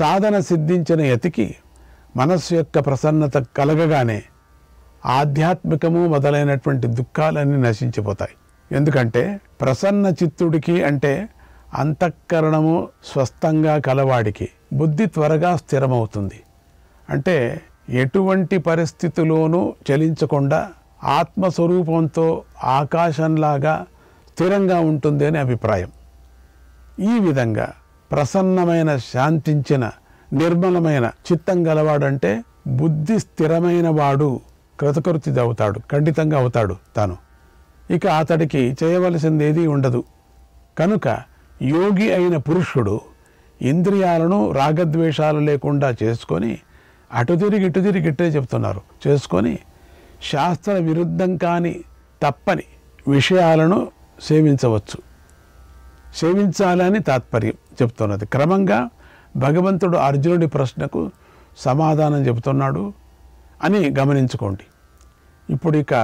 సాధన సిద్ధించిన యతికి మనస్సు యొక్క ప్రసన్నత కలగగానే ఆధ్యాత్మికము మొదలైనటువంటి దుఃఖాలన్నీ నశించిపోతాయి ఎందుకంటే ప్రసన్న చిత్తుడికి అంటే అంతఃకరణము స్వస్థంగా కలవాడికి బుద్ధి త్వరగా స్థిరమవుతుంది అంటే ఎటువంటి పరిస్థితుల్లోనూ చలించకుండా ఆత్మస్వరూపంతో ఆకాశంలాగా స్థిరంగా ఉంటుంది అనే అభిప్రాయం ఈ విధంగా ప్రసన్నమైన శాంతించిన నిర్మలమైన చిత్తం గలవాడంటే బుద్ధి స్థిరమైన వాడు కృతకృతి అవుతాడు ఖండితంగా అవుతాడు తాను ఇక అతడికి చేయవలసిందేది ఉండదు కనుక యోగి అయిన పురుషుడు ఇంద్రియాలను రాగద్వేషాలు లేకుండా చేసుకొని అటు తిరిగి ఇటు తిరిగి ఇట్టే చెప్తున్నారు చేసుకొని శాస్త్ర విరుద్ధం కాని తప్పని విషయాలను సేవించవచ్చు సేవించాలని తాత్పర్యం చెప్తున్నది క్రమంగా భగవంతుడు అర్జునుడి ప్రశ్నకు సమాధానం చెబుతున్నాడు అని గమనించుకోండి ఇప్పుడు ఇక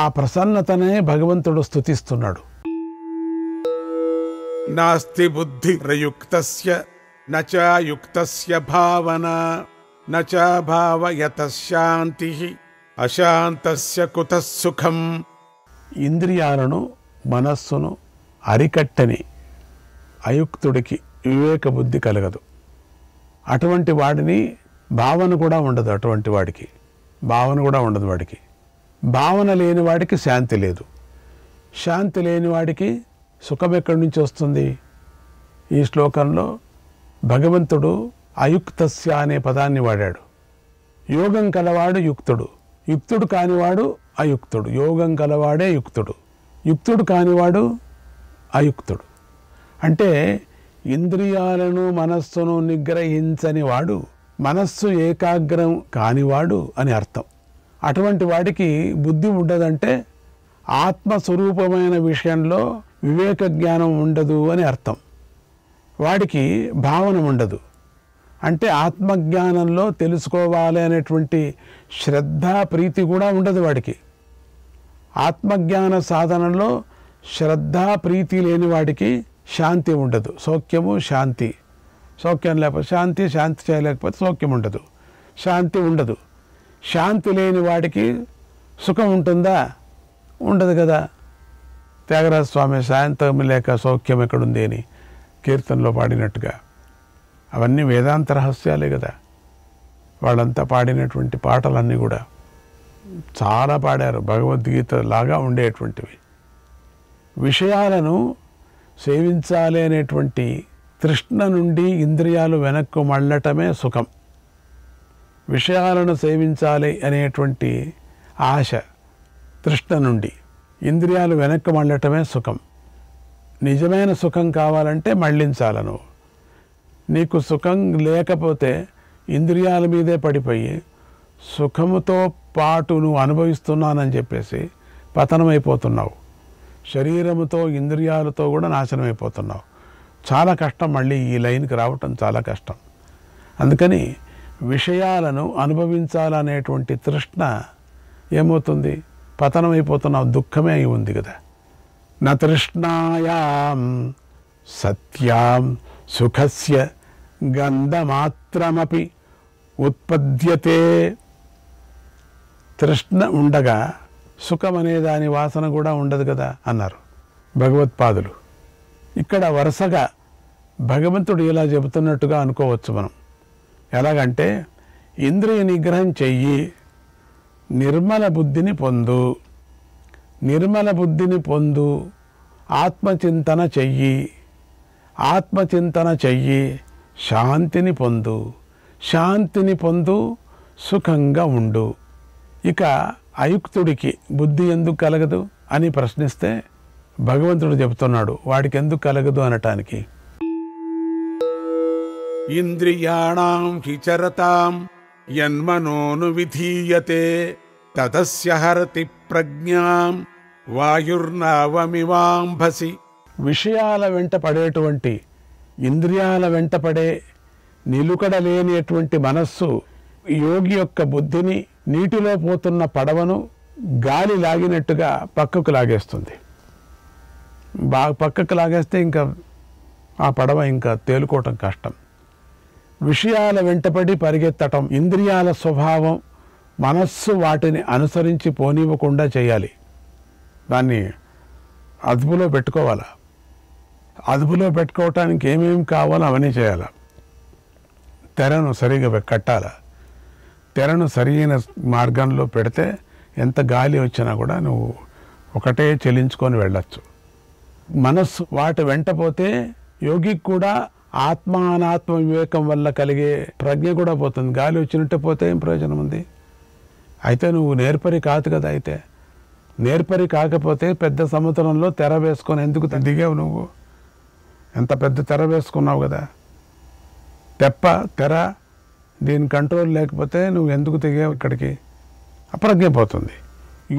ఆ ప్రసన్నతనే భగవంతుడు స్థుతిస్తున్నాడు నాస్తి బుద్ధి ప్రయుక్త నచాయుక్తస్య భావన నచా శాంతి అశాంతస్య కుత సుఖం ఇంద్రియాలను మనస్సును అరికట్టని అయుక్తుడికి వివేక బుద్ధి కలగదు అటువంటి వాడిని భావన కూడా ఉండదు అటువంటి వాడికి భావన కూడా ఉండదు వాడికి భావన లేని వాడికి శాంతి లేదు శాంతి లేని వాడికి సుఖం ఎక్కడి నుంచి వస్తుంది ఈ శ్లోకంలో భగవంతుడు అయుక్తస్య అనే పదాన్ని వాడాడు యోగం కలవాడు యుక్తుడు యుక్తుడు కానివాడు అయుక్తుడు యోగం కలవాడే యుక్తుడు యుక్తుడు కానివాడు అయుక్తుడు అంటే ఇంద్రియాలను మనస్సును నిగ్రహించని వాడు మనస్సు ఏకాగ్రం కానివాడు అని అర్థం అటువంటి వాడికి బుద్ధి ఉండదంటే ఆత్మస్వరూపమైన విషయంలో వివేక జ్ఞానం ఉండదు అని అర్థం వాడికి భావన ఉండదు అంటే ఆత్మజ్ఞానంలో తెలుసుకోవాలి అనేటువంటి శ్రద్ధ ప్రీతి కూడా ఉండదు వాడికి ఆత్మజ్ఞాన సాధనలో శ్రద్ధ ప్రీతి లేని వాడికి శాంతి ఉండదు సౌక్యము శాంతి సౌఖ్యం లేకపోతే శాంతి శాంతి చేయలేకపోతే సౌఖ్యం ఉండదు శాంతి ఉండదు శాంతి లేని వాడికి సుఖం ఉంటుందా ఉండదు కదా త్యాగరాజ స్వామి శాంతం లేక సౌఖ్యం ఎక్కడుంది అని కీర్తనలో పాడినట్టుగా అవన్నీ వేదాంత రహస్యాలే కదా వాళ్ళంతా పాడినటువంటి పాటలన్నీ కూడా చాలా పాడారు భగవద్గీత లాగా ఉండేటువంటివి విషయాలను సేవించాలి అనేటువంటి తృష్ణ నుండి ఇంద్రియాలు వెనక్కు మళ్ళటమే సుఖం విషయాలను సేవించాలి అనేటువంటి ఆశ తృష్ణ నుండి ఇంద్రియాలు వెనక్కు మళ్ళటమే సుఖం నిజమైన సుఖం కావాలంటే మళ్ళించాలను నీకు సుఖం లేకపోతే ఇంద్రియాల మీదే పడిపోయి సుఖముతో పాటు నువ్వు అనుభవిస్తున్నానని చెప్పేసి పతనమైపోతున్నావు శరీరముతో ఇంద్రియాలతో కూడా నాశనం అయిపోతున్నావు చాలా కష్టం మళ్ళీ ఈ లైన్కి రావటం చాలా కష్టం అందుకని విషయాలను అనుభవించాలనేటువంటి తృష్ణ ఏమవుతుంది పతనం అయిపోతున్నాం దుఃఖమే అయి ఉంది కదా నా తృష్ణాయాం సత్యాం సుఖస్య గంధమాత్రమపి ఉత్పద్యతే తృష్ణ ఉండగా సుఖం అనే దాని వాసన కూడా ఉండదు కదా అన్నారు భగవత్పాదులు ఇక్కడ వరుసగా భగవంతుడు ఇలా చెబుతున్నట్టుగా అనుకోవచ్చు మనం ఎలాగంటే ఇంద్రియ నిగ్రహం చెయ్యి నిర్మల బుద్ధిని పొందు నిర్మల బుద్ధిని పొందు ఆత్మచింతన చెయ్యి ఆత్మచింతన చెయ్యి శాంతిని పొందు శాంతిని పొందు సుఖంగా ఉండు ఇక అయుక్తుడికి బుద్ధి ఎందుకు కలగదు అని ప్రశ్నిస్తే భగవంతుడు చెబుతున్నాడు వాడికి ఎందుకు కలగదు అనటానికి హిచరతాం యన్మనోను విధీయతే విషయాల వెంట పడేటువంటి ఇంద్రియాల వెంట పడే లేనిటువంటి మనస్సు యోగి యొక్క బుద్ధిని నీటిలో పోతున్న పడవను గాలి లాగినట్టుగా పక్కకు లాగేస్తుంది బాగా పక్కకు లాగేస్తే ఇంకా ఆ పడవ ఇంకా తేలుకోవటం కష్టం విషయాల వెంటపడి పరిగెత్తటం ఇంద్రియాల స్వభావం మనస్సు వాటిని అనుసరించి పోనివ్వకుండా చేయాలి దాన్ని అదుపులో పెట్టుకోవాలి అదుపులో పెట్టుకోవటానికి ఏమేమి కావాలో అవన్నీ చేయాలా తెరను సరిగా కట్టాలా తెరను సరైన మార్గంలో పెడితే ఎంత గాలి వచ్చినా కూడా నువ్వు ఒకటే చెలించుకొని వెళ్ళచ్చు మనస్సు వాటి వెంటపోతే యోగికి కూడా ఆత్మ అనాత్మ వివేకం వల్ల కలిగే ప్రజ్ఞ కూడా పోతుంది గాలి వచ్చినట్టే పోతే ఏం ప్రయోజనం ఉంది అయితే నువ్వు నేర్పరి కాదు కదా అయితే నేర్పరి కాకపోతే పెద్ద సముద్రంలో తెర వేసుకొని ఎందుకు దిగావు నువ్వు ఎంత పెద్ద తెర వేసుకున్నావు కదా తెప్ప తెర దీని కంట్రోల్ లేకపోతే నువ్వు ఎందుకు దిగావు ఇక్కడికి అప్రజ్ఞపోతుంది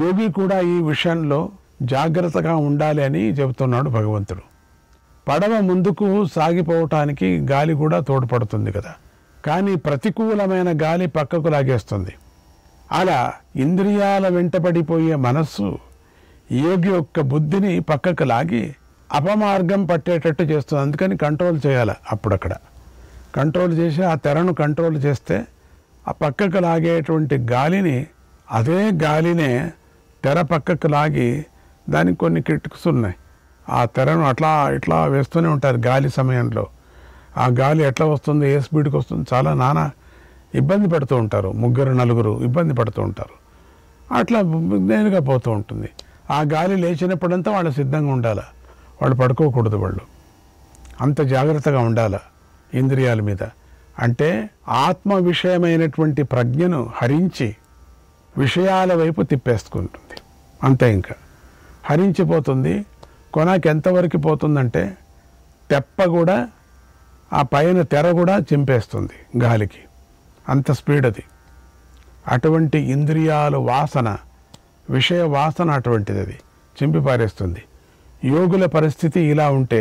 యోగి కూడా ఈ విషయంలో జాగ్రత్తగా ఉండాలి అని చెబుతున్నాడు భగవంతుడు పడవ ముందుకు సాగిపోవటానికి గాలి కూడా తోడ్పడుతుంది కదా కానీ ప్రతికూలమైన గాలి పక్కకు లాగేస్తుంది అలా ఇంద్రియాల వెంటబడిపోయే మనస్సు యోగి యొక్క బుద్ధిని పక్కకు లాగి అపమార్గం పట్టేటట్టు చేస్తుంది అందుకని కంట్రోల్ చేయాలి అప్పుడక్కడ కంట్రోల్ చేసి ఆ తెరను కంట్రోల్ చేస్తే ఆ పక్కకు లాగేటువంటి గాలిని అదే గాలినే తెర పక్కకు లాగి దానికి కొన్ని కిటికస్ ఉన్నాయి ఆ తెరను అట్లా ఇట్లా వేస్తూనే ఉంటారు గాలి సమయంలో ఆ గాలి ఎట్లా వస్తుంది ఏ స్పీడ్కి వస్తుంది చాలా నానా ఇబ్బంది పెడుతూ ఉంటారు ముగ్గురు నలుగురు ఇబ్బంది పడుతూ ఉంటారు అట్లా నేనుగా పోతూ ఉంటుంది ఆ గాలి లేచినప్పుడంతా వాళ్ళు సిద్ధంగా ఉండాలి వాళ్ళు పడుకోకూడదు వాళ్ళు అంత జాగ్రత్తగా ఉండాలి ఇంద్రియాల మీద అంటే ఆత్మ విషయమైనటువంటి ప్రజ్ఞను హరించి విషయాల వైపు తిప్పేసుకుంటుంది అంతే ఇంకా హరించిపోతుంది కొనాక ఎంతవరకు పోతుందంటే తెప్ప కూడా ఆ పైన తెర కూడా చింపేస్తుంది గాలికి అంత స్పీడ్ అది అటువంటి ఇంద్రియాలు వాసన విషయ వాసన అటువంటిది అది చింపి పారేస్తుంది యోగుల పరిస్థితి ఇలా ఉంటే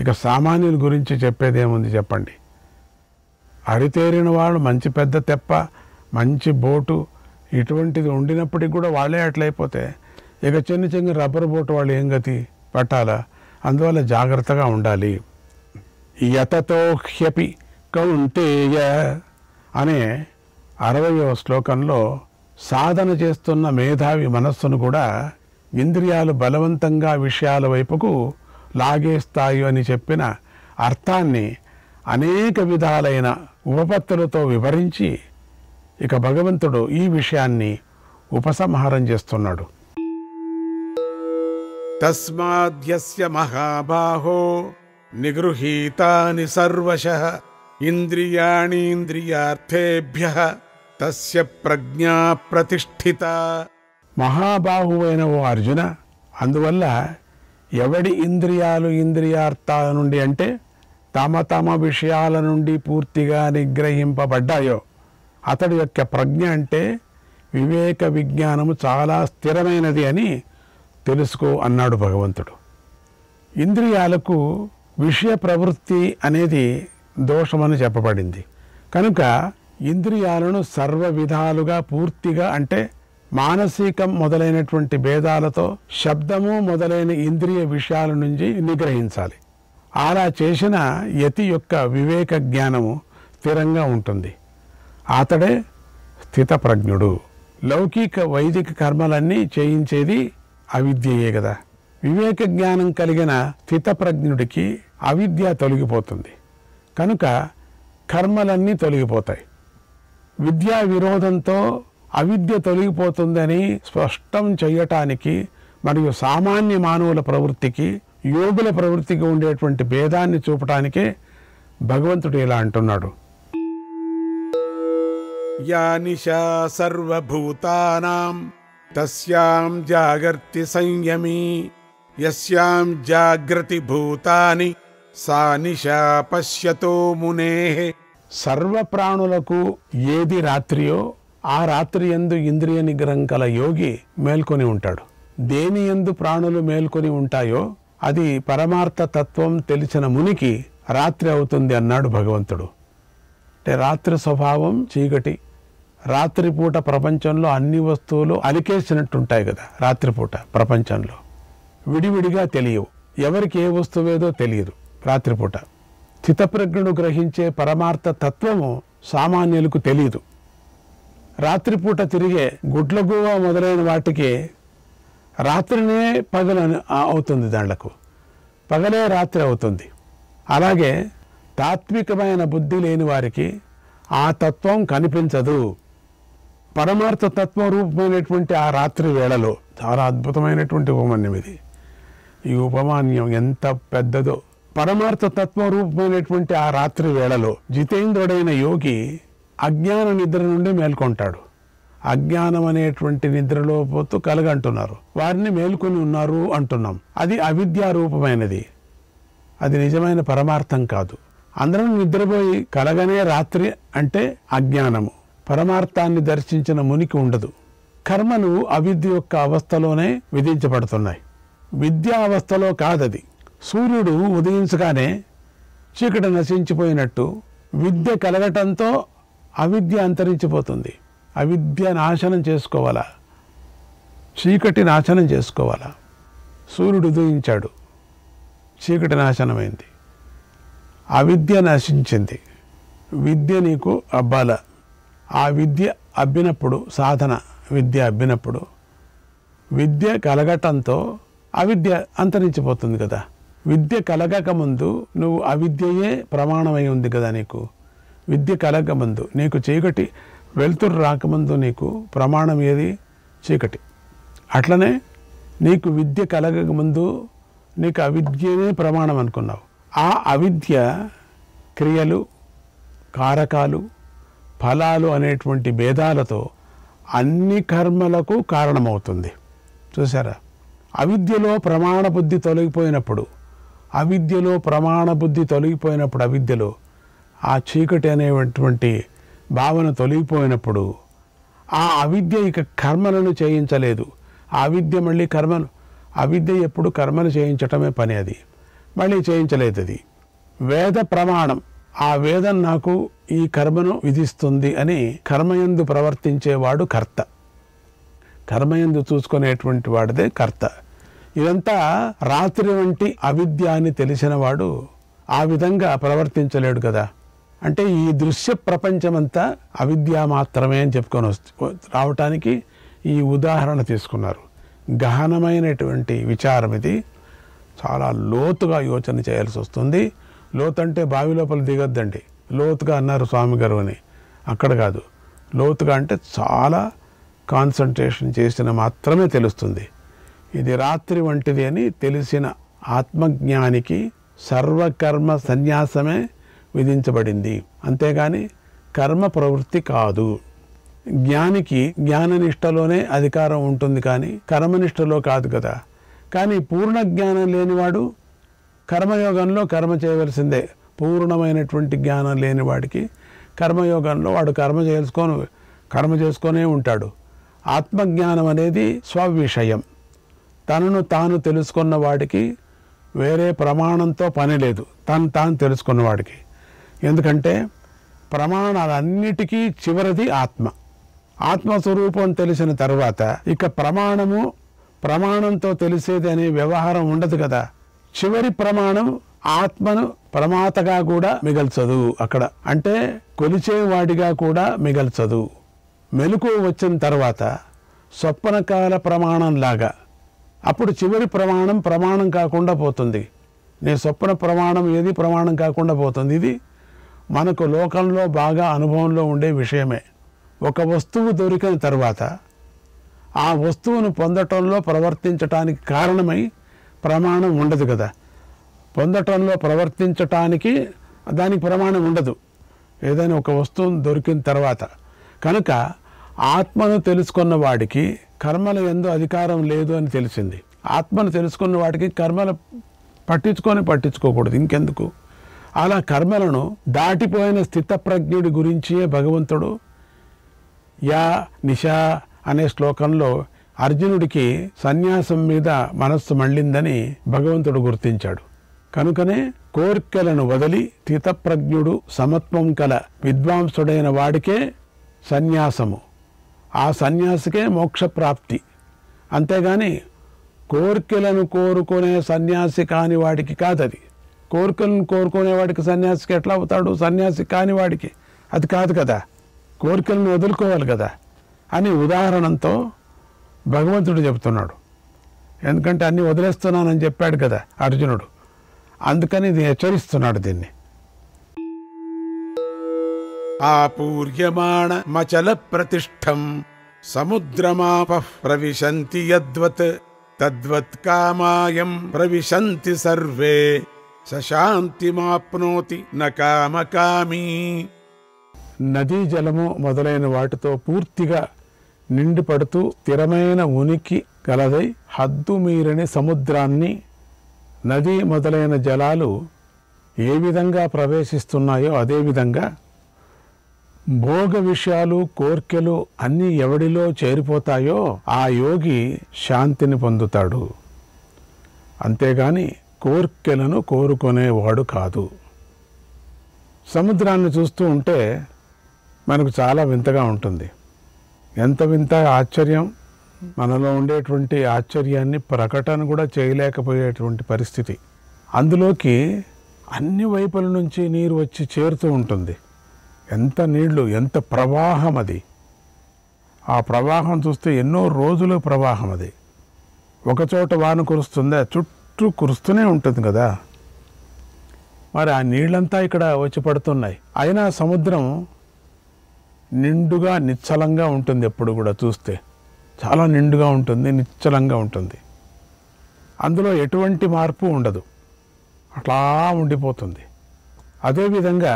ఇక సామాన్యుల గురించి చెప్పేది ఏముంది చెప్పండి అరితేరిన వాళ్ళు మంచి పెద్ద తెప్ప మంచి బోటు ఇటువంటిది ఉండినప్పటికి కూడా వాళ్ళే అట్లయిపోతే ఇక చిన్న చిన్న రబ్బర్ బోటు వాళ్ళు ఏం గతి పట్టాలా అందువల్ల జాగ్రత్తగా ఉండాలి యతతో హ్యపి కౌంటేయ అనే అరవయవ శ్లోకంలో సాధన చేస్తున్న మేధావి మనస్సును కూడా ఇంద్రియాలు బలవంతంగా విషయాల వైపుకు లాగేస్తాయి అని చెప్పిన అర్థాన్ని అనేక విధాలైన ఉపపత్తులతో వివరించి ఇక భగవంతుడు ఈ విషయాన్ని ఉపసంహారం చేస్తున్నాడు తస్మాద్యస్య మహాబాహో నిగృహీతాని సర్వశ ఇంద్రియాణీంద్రియార్థేభ్య తస్య ప్రజ్ఞా ప్రతిష్ఠిత మహాబాహువైన ఓ అర్జున అందువల్ల ఎవడి ఇంద్రియాలు ఇంద్రియార్థాల నుండి అంటే తమ తమ విషయాల నుండి పూర్తిగా నిగ్రహింపబడ్డాయో అతడి యొక్క ప్రజ్ఞ అంటే వివేక విజ్ఞానము చాలా స్థిరమైనది అని తెలుసుకో అన్నాడు భగవంతుడు ఇంద్రియాలకు విషయ ప్రవృత్తి అనేది దోషమని చెప్పబడింది కనుక ఇంద్రియాలను సర్వ విధాలుగా పూర్తిగా అంటే మానసికం మొదలైనటువంటి భేదాలతో శబ్దము మొదలైన ఇంద్రియ విషయాల నుంచి నిగ్రహించాలి అలా చేసిన యతి యొక్క వివేక జ్ఞానము స్థిరంగా ఉంటుంది అతడే స్థితప్రజ్ఞుడు లౌకిక వైదిక కర్మలన్నీ చేయించేది అవిద్యయే కదా వివేక జ్ఞానం కలిగిన స్థితప్రజ్ఞుడికి అవిద్య తొలగిపోతుంది కనుక కర్మలన్నీ తొలగిపోతాయి విద్యా విరోధంతో అవిద్య తొలగిపోతుందని స్పష్టం చేయటానికి మరియు సామాన్య మానవుల ప్రవృత్తికి యోగుల ప్రవృత్తికి ఉండేటువంటి భేదాన్ని చూపటానికే భగవంతుడు ఇలా అంటున్నాడు యా తస్యాం జాగర్తి సంయమీ యస్యాం జాగ్రతి భూతాని సా నిశా పశ్యతో మునే సర్వ ప్రాణులకు ఏది రాత్రియో ఆ రాత్రి ఎందు ఇంద్రియ నిగ్రహం కల యోగి మేల్కొని ఉంటాడు దేని ఎందు ప్రాణులు మేల్కొని ఉంటాయో అది పరమార్థ తత్వం తెలిసిన మునికి రాత్రి అవుతుంది అన్నాడు భగవంతుడు అంటే రాత్రి స్వభావం చీకటి రాత్రిపూట ప్రపంచంలో అన్ని వస్తువులు అలికేసినట్టుంటాయి కదా రాత్రిపూట ప్రపంచంలో విడివిడిగా తెలియవు ఎవరికి ఏ వస్తువేదో తెలియదు రాత్రిపూట స్థితప్రజ్ఞను గ్రహించే పరమార్థ తత్వము సామాన్యులకు తెలియదు రాత్రిపూట తిరిగే గుడ్లగూవ మొదలైన వాటికి రాత్రినే పగల అవుతుంది దాంట్లకు పగలే రాత్రి అవుతుంది అలాగే తాత్వికమైన బుద్ధి లేని వారికి ఆ తత్వం కనిపించదు పరమార్థ తత్వ రూపమైనటువంటి ఆ రాత్రి వేళలో చాలా అద్భుతమైనటువంటి ఉపమాన్యం ఇది ఈ ఉపమాన్యం ఎంత పెద్దదో పరమార్థ తత్వ రూపమైనటువంటి ఆ రాత్రి వేళలో జితేంద్రుడైన యోగి అజ్ఞాన నిద్ర నుండి మేల్కొంటాడు అజ్ఞానం అనేటువంటి నిద్రలో పోతూ కలగంటున్నారు వారిని మేల్కొని ఉన్నారు అంటున్నాం అది అవిద్యారూపమైనది అది నిజమైన పరమార్థం కాదు అందరం నిద్రపోయి కలగనే రాత్రి అంటే అజ్ఞానము పరమార్థాన్ని దర్శించిన మునికి ఉండదు కర్మలు అవిద్య యొక్క అవస్థలోనే విధించబడుతున్నాయి విద్యా అవస్థలో కాదది సూర్యుడు ఉదయించగానే చీకటి నశించిపోయినట్టు విద్య కలగటంతో అవిద్య అంతరించిపోతుంది అవిద్య నాశనం చేసుకోవాలా చీకటి నాశనం చేసుకోవాలా సూర్యుడు ఉదయించాడు చీకటి నాశనమైంది అవిద్య నశించింది విద్య నీకు అబ్బాల ఆ విద్య అబ్బినప్పుడు సాధన విద్య అబ్బినప్పుడు విద్య కలగటంతో అవిద్య అంతరించిపోతుంది కదా విద్య కలగక ముందు నువ్వు అవిద్యయే ప్రమాణమై ఉంది కదా నీకు విద్య కలగమందు నీకు చీకటి వెలుతురు రాకముందు నీకు ప్రమాణం ఏది చీకటి అట్లనే నీకు విద్య కలగకముందు నీకు అవిద్యనే ప్రమాణం అనుకున్నావు ఆ అవిద్య క్రియలు కారకాలు ఫలాలు అనేటువంటి భేదాలతో అన్ని కర్మలకు కారణమవుతుంది చూసారా అవిద్యలో ప్రమాణ బుద్ధి తొలగిపోయినప్పుడు అవిద్యలో ప్రమాణ బుద్ధి తొలగిపోయినప్పుడు అవిద్యలో ఆ చీకటి అనేటువంటి భావన తొలగిపోయినప్పుడు ఆ అవిద్య ఇక కర్మలను చేయించలేదు ఆ విద్య మళ్ళీ కర్మను అవిద్య ఎప్పుడు కర్మను చేయించటమే పని అది మళ్ళీ చేయించలేదు అది వేద ప్రమాణం ఆ వేదం నాకు ఈ కర్మను విధిస్తుంది అని కర్మయందు ప్రవర్తించేవాడు కర్త కర్మయందు చూసుకునేటువంటి వాడిదే కర్త ఇదంతా రాత్రి వంటి అవిద్య అని తెలిసినవాడు ఆ విధంగా ప్రవర్తించలేడు కదా అంటే ఈ దృశ్య ప్రపంచమంతా అవిద్య మాత్రమే అని చెప్పుకొని రావటానికి ఈ ఉదాహరణ తీసుకున్నారు గహనమైనటువంటి విచారం ఇది చాలా లోతుగా యోచన చేయాల్సి వస్తుంది అంటే బావి లోపల దిగొద్దండి లోతుగా అన్నారు స్వామి గారు అని అక్కడ కాదు లోతుగా అంటే చాలా కాన్సన్ట్రేషన్ చేసిన మాత్రమే తెలుస్తుంది ఇది రాత్రి వంటిది అని తెలిసిన ఆత్మజ్ఞానికి సర్వకర్మ సన్యాసమే విధించబడింది అంతేగాని కర్మ ప్రవృత్తి కాదు జ్ఞానికి జ్ఞాననిష్టలోనే అధికారం ఉంటుంది కానీ కర్మనిష్టలో కాదు కదా కానీ పూర్ణ జ్ఞానం లేనివాడు కర్మయోగంలో కర్మ చేయవలసిందే పూర్ణమైనటువంటి జ్ఞానం లేనివాడికి కర్మయోగంలో వాడు కర్మ చేసుకొని కర్మ చేసుకొనే ఉంటాడు ఆత్మజ్ఞానం అనేది స్వవిషయం తనను తాను తెలుసుకున్న వాడికి వేరే ప్రమాణంతో పని లేదు తను తాను తెలుసుకున్నవాడికి ఎందుకంటే ప్రమాణాలన్నిటికీ చివరిది ఆత్మ ఆత్మస్వరూపం తెలిసిన తర్వాత ఇక ప్రమాణము ప్రమాణంతో తెలిసేది అనే వ్యవహారం ఉండదు కదా చివరి ప్రమాణం ఆత్మను ప్రమాతగా కూడా మిగల్చదు అక్కడ అంటే కొలిచేవాడిగా కూడా మిగల్చదు మెలకు వచ్చిన తర్వాత స్వప్నకాల ప్రమాణంలాగా అప్పుడు చివరి ప్రమాణం ప్రమాణం కాకుండా పోతుంది నీ స్వప్న ప్రమాణం ఏది ప్రమాణం కాకుండా పోతుంది ఇది మనకు లోకంలో బాగా అనుభవంలో ఉండే విషయమే ఒక వస్తువు దొరికిన తర్వాత ఆ వస్తువును పొందటంలో ప్రవర్తించటానికి కారణమై ప్రమాణం ఉండదు కదా పొందటంలో ప్రవర్తించటానికి దానికి ప్రమాణం ఉండదు ఏదైనా ఒక వస్తువు దొరికిన తర్వాత కనుక ఆత్మను తెలుసుకున్న వాడికి కర్మల ఎందు అధికారం లేదు అని తెలిసింది ఆత్మను తెలుసుకున్న వాడికి కర్మలు పట్టించుకొని పట్టించుకోకూడదు ఇంకెందుకు అలా కర్మలను దాటిపోయిన స్థితప్రజ్ఞుడి గురించియే భగవంతుడు యా నిషా అనే శ్లోకంలో అర్జునుడికి సన్యాసం మీద మనస్సు మళ్ళిందని భగవంతుడు గుర్తించాడు కనుకనే కోర్కెలను వదిలి స్థితప్రజ్ఞుడు సమత్వం కల విద్వాంసుడైన వాడికే సన్యాసము ఆ సన్యాసికే మోక్షప్రాప్తి అంతేగాని కోర్కెలను కోరుకునే సన్యాసి కాని వాడికి కాదది కోరికలను కోరుకునేవాడికి సన్యాసికి ఎట్లా అవుతాడు సన్యాసి కాని వాడికి అది కాదు కదా కోరికలను వదులుకోవాలి కదా అని ఉదాహరణతో భగవంతుడు చెబుతున్నాడు ఎందుకంటే అన్నీ వదిలేస్తున్నానని చెప్పాడు కదా అర్జునుడు అందుకని ఇది హెచ్చరిస్తున్నాడు దీన్ని ఆపూర్యమాణ మచల ప్రతిష్టం సముద్రమాప ప్రవిశంతి యద్వత్ తద్వత్ కామాయం ప్రవిశంతి సర్వే సశాంతిమాప్నోతి నకామకామీ నదీ జలము మొదలైన వాటితో పూర్తిగా నిండిపడుతూ స్థిరమైన ఉనికి గలదై హద్దు మీరని సముద్రాన్ని నదీ మొదలైన జలాలు ఏ విధంగా ప్రవేశిస్తున్నాయో అదేవిధంగా భోగ విషయాలు కోర్కెలు అన్నీ ఎవడిలో చేరిపోతాయో ఆ యోగి శాంతిని పొందుతాడు అంతేగాని కోర్కెలను కోరుకునేవాడు కాదు సముద్రాన్ని చూస్తూ ఉంటే మనకు చాలా వింతగా ఉంటుంది ఎంత వింత ఆశ్చర్యం మనలో ఉండేటువంటి ఆశ్చర్యాన్ని ప్రకటన కూడా చేయలేకపోయేటువంటి పరిస్థితి అందులోకి అన్ని వైపుల నుంచి నీరు వచ్చి చేరుతూ ఉంటుంది ఎంత నీళ్లు ఎంత ప్రవాహం అది ఆ ప్రవాహం చూస్తే ఎన్నో రోజుల ప్రవాహం అది ఒకచోట వాన కురుస్తుంది చుట్టూ చుట్టూ కురుస్తూనే ఉంటుంది కదా మరి ఆ నీళ్ళంతా ఇక్కడ వచ్చి పడుతున్నాయి అయినా సముద్రం నిండుగా నిచ్చలంగా ఉంటుంది ఎప్పుడు కూడా చూస్తే చాలా నిండుగా ఉంటుంది నిచ్చలంగా ఉంటుంది అందులో ఎటువంటి మార్పు ఉండదు అట్లా ఉండిపోతుంది అదేవిధంగా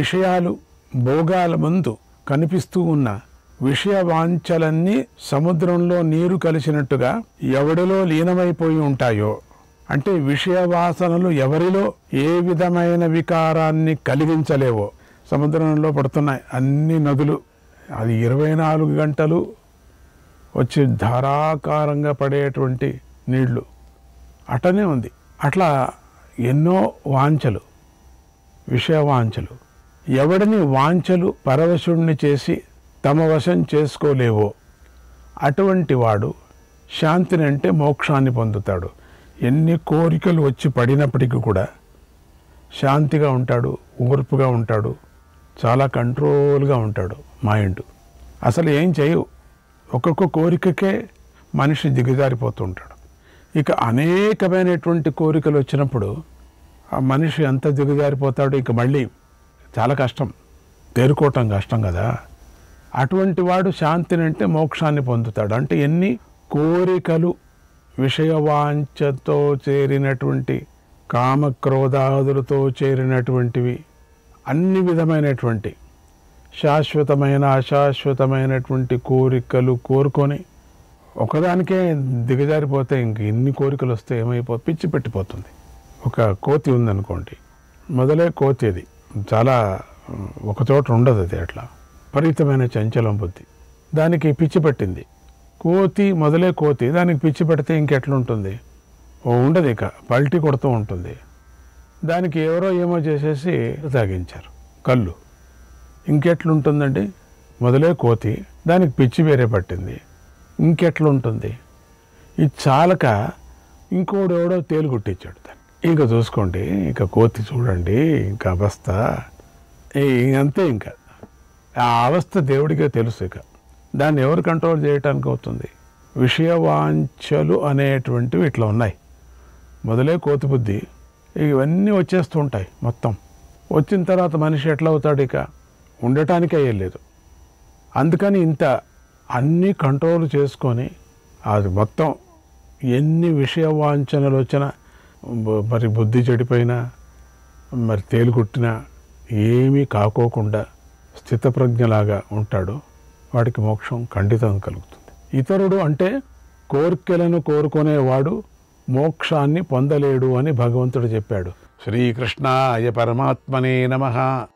విషయాలు భోగాల ముందు కనిపిస్తూ ఉన్న విషయ వాంఛలన్నీ సముద్రంలో నీరు కలిసినట్టుగా ఎవడిలో లీనమైపోయి ఉంటాయో అంటే విషయ వాసనలు ఎవరిలో ఏ విధమైన వికారాన్ని కలిగించలేవో సముద్రంలో పడుతున్నాయి అన్ని నదులు అది ఇరవై నాలుగు గంటలు వచ్చి ధారాకారంగా పడేటువంటి నీళ్లు అటనే ఉంది అట్లా ఎన్నో వాంఛలు విషయ వాంఛలు ఎవడిని వాంఛలు పరవశుణ్ణి చేసి తమ వశం చేసుకోలేవో అటువంటి వాడు శాంతిని అంటే మోక్షాన్ని పొందుతాడు ఎన్ని కోరికలు వచ్చి పడినప్పటికీ కూడా శాంతిగా ఉంటాడు ఓర్పుగా ఉంటాడు చాలా కంట్రోల్గా ఉంటాడు మైండ్ అసలు ఏం చేయవు ఒక్కొక్క కోరికకే మనిషి దిగజారిపోతూ ఉంటాడు ఇక అనేకమైనటువంటి కోరికలు వచ్చినప్పుడు ఆ మనిషి ఎంత దిగజారిపోతాడు ఇక మళ్ళీ చాలా కష్టం తేరుకోవటం కష్టం కదా అటువంటి వాడు శాంతిని అంటే మోక్షాన్ని పొందుతాడు అంటే ఎన్ని కోరికలు విషయవాంఛతో చేరినటువంటి కామక్రోధాదులతో చేరినటువంటివి అన్ని విధమైనటువంటి శాశ్వతమైన అశాశ్వతమైనటువంటి కోరికలు కోరుకొని ఒకదానికే దిగజారిపోతే ఇంక ఎన్ని కోరికలు వస్తే ఏమైపో పిచ్చి పెట్టిపోతుంది ఒక కోతి ఉందనుకోండి మొదలే కోతి అది చాలా ఒక చోట ఉండదు అది అట్లా పరిమితమైన చంచలం బుద్ధి దానికి పిచ్చి పట్టింది కోతి మొదలే కోతి దానికి పిచ్చి పెడితే ఇంకెట్లుంటుంది ఓ ఉండదు ఇక పల్టీ కొడుతూ ఉంటుంది దానికి ఎవరో ఏమో చేసేసి తాగించారు కళ్ళు ఇంకెట్లుంటుందండి మొదలే కోతి దానికి పిచ్చి వేరే పట్టింది ఇంకెట్లుంటుంది ఇది చాలక ఇంకోడు ఎవడో తేలుగుట్టించాడు దాన్ని ఇంకా చూసుకోండి ఇంకా కోతి చూడండి ఇంకా అవస్థ అంతే ఇంకా ఆ అవస్థ దేవుడిగా తెలుసు ఇక దాన్ని ఎవరు కంట్రోల్ చేయటానికి అవుతుంది విషయవాంఛలు అనేటువంటివి ఇట్లా ఉన్నాయి మొదలే కోతిబుద్ధి ఇవన్నీ వచ్చేస్తూ ఉంటాయి మొత్తం వచ్చిన తర్వాత మనిషి ఎట్లా అవుతాడు ఇక ఉండటానికి అయ్యలేదు అందుకని ఇంత అన్నీ కంట్రోల్ చేసుకొని అది మొత్తం ఎన్ని విషయ వాంఛనలు వచ్చినా మరి బుద్ధి చెడిపోయినా మరి తేలుకుట్టినా ఏమీ కాకోకుండా స్థితప్రజ్ఞలాగా ఉంటాడు వాడికి మోక్షం ఖండితం కలుగుతుంది ఇతరుడు అంటే కోరికలను కోరుకునేవాడు మోక్షాన్ని పొందలేడు అని భగవంతుడు చెప్పాడు శ్రీకృష్ణాయ పరమాత్మనే నమ